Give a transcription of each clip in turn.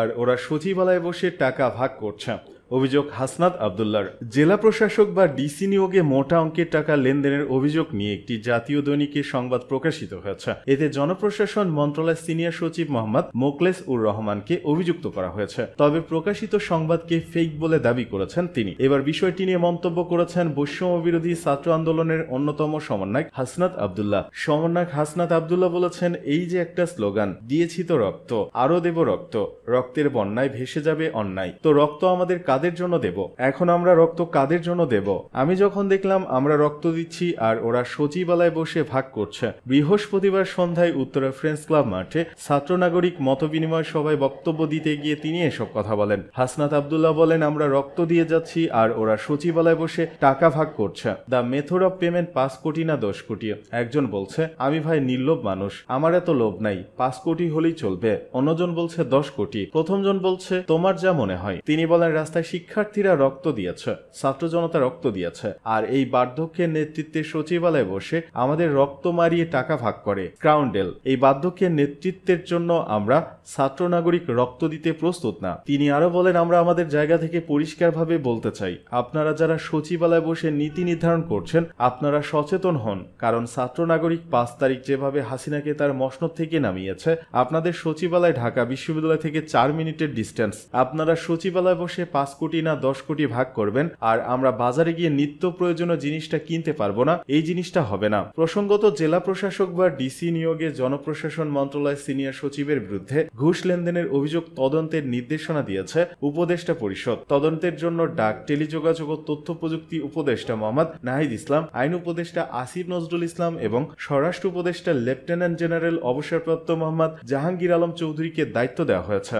আর ওরা সচিবালয়ে বসে টাকা ভাগ করছে অভিযোগ হাসনাত আবদুল্লার জেলা প্রশাসক বা ডিসি নিয়োগে মোটা অঙ্কের টাকা লেনদেনের অভিযোগ নিয়ে একটি জাতীয় দৈনিকে সংবাদ প্রকাশিত হয়েছে এতে জনপ্রশাসন মন্ত্রণালয়ের সিনিয়র সচিব মোহাম্মদ মোকলেস উর রহমানকে অভিযুক্ত করা হয়েছে তবে প্রকাশিত সংবাদকে ফেক বলে দাবি করেছেন তিনি এবার বিষয়টি নিয়ে মন্তব্য করেছেন বৈষম্য বিরোধী ছাত্র আন্দোলনের অন্যতম সমন্বয়ক হাসনাত আবদুল্লাহ সমন্বয়ক হাসনাত আবদুল্লাহ বলেছেন এই যে একটা স্লোগান দিয়েছি তো রক্ত আরও দেব রক্ত রক্তের বন্যায় ভেসে যাবে অন্যায় তো রক্ত আমাদের কাজ কাদের জন্য দেব এখন আমরা রক্ত কাদের জন্য দেব আমি যখন দেখলাম আমরা রক্ত দিচ্ছি আর ওরা সচিবালয় বসে ভাগ করছে বৃহস্পতিবার সন্ধ্যায় উত্তরা ফ্রেন্ডস ক্লাব মাঠে ছাত্র নাগরিক মত বিনিময় সভায় বক্তব্য দিতে গিয়ে তিনি এসব কথা বলেন হাসনাত আবদুল্লাহ বলেন আমরা রক্ত দিয়ে যাচ্ছি আর ওরা সচিবালয় বসে টাকা ভাগ করছে দ্য মেথড অফ পেমেন্ট পাঁচ কোটি না দশ কোটি একজন বলছে আমি ভাই নির্লোভ মানুষ আমার এত লোভ নাই পাঁচ কোটি হলেই চলবে অন্যজন বলছে দশ কোটি প্রথমজন বলছে তোমার যা মনে হয় তিনি বলেন রাস্তায় শিক্ষার্থীরা রক্ত দিয়েছে ছাত্র জনতা রক্ত দিয়েছে আর এই বার্ধক্যের নেতৃত্বে সচিবালয়ে বসে আমাদের রক্ত মারিয়ে টাকা ভাগ করে ক্রাউন্ডেল এই বার্ধক্যের নেতৃত্বের জন্য আমরা ছাত্র নাগরিক রক্ত দিতে প্রস্তুত না তিনি আরো বলেন আমরা আমাদের জায়গা থেকে পরিষ্কারভাবে বলতে চাই আপনারা যারা সচিবালয়ে বসে নীতি নির্ধারণ করছেন আপনারা সচেতন হন কারণ ছাত্র নাগরিক পাঁচ তারিখ যেভাবে হাসিনাকে তার মশন থেকে নামিয়েছে আপনাদের সচিবালয় ঢাকা বিশ্ববিদ্যালয় থেকে চার মিনিটের ডিস্টেন্স আপনারা সচিবালয় বসে পাঁচ কোটি না দশ কোটি ভাগ করবেন আর আমরা বাজারে গিয়ে নিত্য প্রয়োজনীয় জিনিসটা কিনতে পারবো না এই জিনিসটা হবে না প্রসঙ্গত জেলা প্রশাসক বা ডিসি নিয়োগে জনপ্রশাসন মন্ত্রণালয় সিনিয়র সচিবের বিরুদ্ধে ঘুষ লেনদেনের অভিযোগ তদন্তের নির্দেশনা দিয়েছে উপদেষ্টা পরিষদ তদন্তের জন্য ডাক টেলিযোগাযোগ ও তথ্য প্রযুক্তি উপদেষ্টা মোহাম্মদ নাহিদ ইসলাম আইন উপদেষ্টা আসিফ নজরুল ইসলাম এবং স্বরাষ্ট্র উপদেষ্টা লেফটেন্যান্ট জেনারেল অবসরপ্রাপ্ত মোহাম্মদ জাহাঙ্গীর আলম চৌধুরীকে দায়িত্ব দেওয়া হয়েছে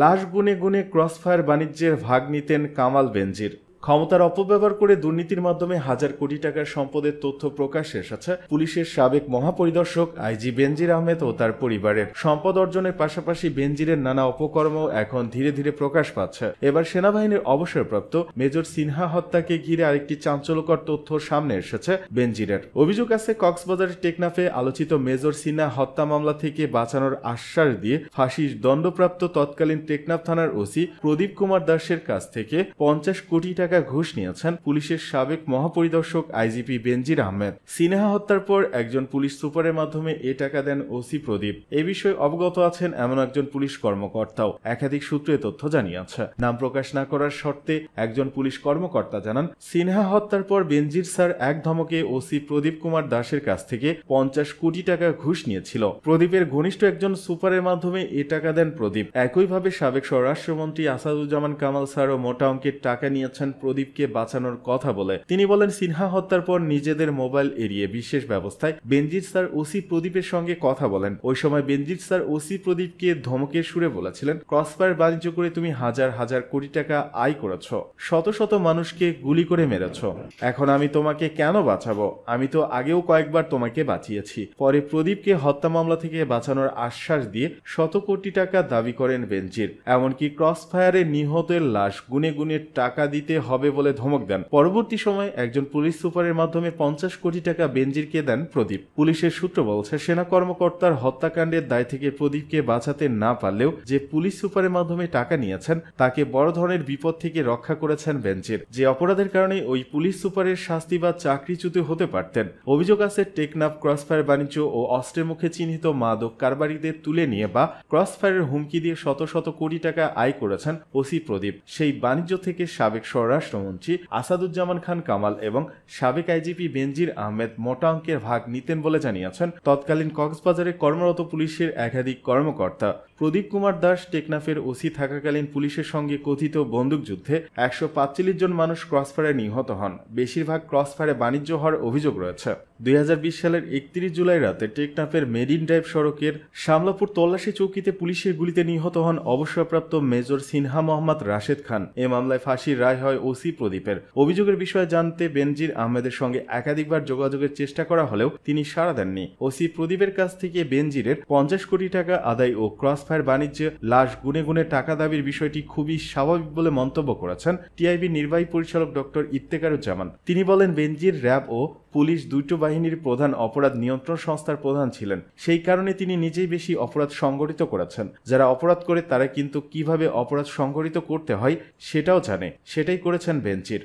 লাশ গুনে গুনে ক্রসফায়ার বাণিজ্যের ভাগ নিতেন কামাল বেনজির ক্ষমতার অপব্যবহার করে দুর্নীতির মাধ্যমে হাজার কোটি টাকার সম্পদের তথ্য প্রকাশ এসেছে পুলিশের সাবেক মহাপরিদর্শক আইজি বেনজির আহমেদ ও তার পরিবারের সম্পদ অর্জনের পাশাপাশি বেনজিরের নানা অপকর্ম এখন ধীরে ধীরে প্রকাশ পাচ্ছে এবার সেনাবাহিনীর অবসরপ্রাপ্ত মেজর সিনহা হত্যাকে ঘিরে আরেকটি চাঞ্চল্যকর তথ্য সামনে এসেছে বেনজিরের অভিযোগ আছে কক্সবাজারের টেকনাফে আলোচিত মেজর সিনহা হত্যা মামলা থেকে বাঁচানোর আশ্বাস দিয়ে ফাঁসির দণ্ডপ্রাপ্ত তৎকালীন টেকনাফ থানার ওসি প্রদীপ কুমার দাসের কাছ থেকে পঞ্চাশ কোটি টাকা টাকা ঘুষ নিয়েছেন পুলিশের সাবেক মহাপরিদর্শক আইজিপি বেনজির আহমেদ সিনহা হত্যার পর একজন পুলিশ সুপারের মাধ্যমে এ টাকা দেন ওসি প্রদীপ এ বিষয়ে অবগত আছেন এমন একজন পুলিশ কর্মকর্তাও একাধিক সূত্রে তথ্য জানিয়েছে নাম প্রকাশ না করার শর্তে একজন পুলিশ কর্মকর্তা জানান সিনহা হত্যার পর বেনজির স্যার এক ধমকে ওসি প্রদীপ কুমার দাসের কাছ থেকে পঞ্চাশ কোটি টাকা ঘুষ নিয়েছিল প্রদীপের ঘনিষ্ঠ একজন সুপারের মাধ্যমে এ টাকা দেন প্রদীপ একইভাবে সাবেক স্বরাষ্ট্রমন্ত্রী আসাদুজ্জামান কামাল স্যারও মোটা অঙ্কের টাকা নিয়েছেন প্রদীপকে বাঁচানোর কথা বলে তিনি বলেন সিনহা হত্যার পর নিজেদের মোবাইল এড়িয়ে বিশেষ ব্যবস্থায় বেনজিৎ স্যার ওসি প্রদীপের সঙ্গে কথা বলেন ওই সময় বেনজিৎ স্যার ওসি প্রদীপকে ধমকের সুরে বলেছিলেন ক্রসফায়ার বাণিজ্য করে তুমি হাজার হাজার কোটি টাকা আয় করেছ শত শত মানুষকে গুলি করে মেরেছ এখন আমি তোমাকে কেন বাঁচাবো আমি তো আগেও কয়েকবার তোমাকে বাঁচিয়েছি পরে প্রদীপকে হত্যা মামলা থেকে বাঁচানোর আশ্বাস দিয়ে শত কোটি টাকা দাবি করেন বেনজির এমনকি ক্রসফায়ারে নিহতের লাশ গুনে গুনে টাকা দিতে হয় হবে বলে ধমক দেন পরবর্তী সময়ে একজন পুলিশ সুপারের মাধ্যমে পঞ্চাশ কোটি টাকা বেঞ্জিরকে দেন প্রদীপ পুলিশের সূত্র বলছে সেনা কর্মকর্তার হত্যাকাণ্ডের দায় থেকে প্রদীপকে বাঁচাতে না পারলেও যে পুলিশ সুপারের মাধ্যমে টাকা নিয়েছেন তাকে বড় ধরনের বিপদ থেকে রক্ষা করেছেন বেঞ্চের যে অপরাধের কারণে ওই পুলিশ সুপারের শাস্তি বা চাকরিচ্যুতি হতে পারতেন অভিযোগ আছে টেকনাফ ক্রসফায়ার বাণিজ্য ও অস্ত্রের মুখে চিহ্নিত মাদক কারবারিদের তুলে নিয়ে বা ক্রসফায়ারের হুমকি দিয়ে শত শত কোটি টাকা আয় করেছেন ওসি প্রদীপ সেই বাণিজ্য থেকে সাবেক স্বরাষ্ট্র স্বরাষ্ট্রমন্ত্রী আসাদুজ্জামান খান কামাল এবং সাবেক আইজিপি বেনজির আহমেদ মোটা অঙ্কের ভাগ নিতেন বলে জানিয়েছেন তৎকালীন কক্সবাজারে কর্মরত পুলিশের একাধিক কর্মকর্তা প্রদীপ কুমার দাস টেকনাফের ওসি থাকাকালীন পুলিশের সঙ্গে কথিত বন্দুকযুদ্ধে একশো পাঁচচল্লিশ জন মানুষ ক্রসফায়ারে নিহত হন বেশিরভাগ ক্রসফায়ারে বাণিজ্য হওয়ার অভিযোগ রয়েছে দুই সালের একত্রিশ জুলাই রাতে টেকনাফের মেরিন ড্রাইভ সড়কের শামলাপুর তল্লাশি চৌকিতে পুলিশের গুলিতে নিহত হন অবসরপ্রাপ্ত মেজর সিনহা মোহাম্মদ রাশেদ খান এ মামলায় ফাঁসির রায় হয় ওসি প্রদীপের অভিযোগের বিষয়ে জানতে বেনজির আহমেদের সঙ্গে একাধিকবার যোগাযোগের চেষ্টা করা হলেও তিনি সাড়া দেননি ওসি প্রদীপের কাছ থেকে বেনজিরের পঞ্চাশ কোটি টাকা আদায় ও ক্রস ক্রসফায়ার বাণিজ্যে লাশ গুনে গুনে টাকা দাবির বিষয়টি খুবই স্বাভাবিক বলে মন্তব্য করেছেন টিআইবির নির্বাহী পরিচালক ডক্টর ইত্তেকারুজ্জামান তিনি বলেন বেনজির র্যাব ও পুলিশ দুইটো বাহিনীর প্রধান অপরাধ নিয়ন্ত্রণ সংস্থার প্রধান ছিলেন সেই কারণে তিনি নিজেই বেশি অপরাধ সংগঠিত করেছেন যারা অপরাধ করে তারা কিন্তু কিভাবে অপরাধ সংগঠিত করতে হয় সেটাও জানে সেটাই করেছেন বেঞ্চির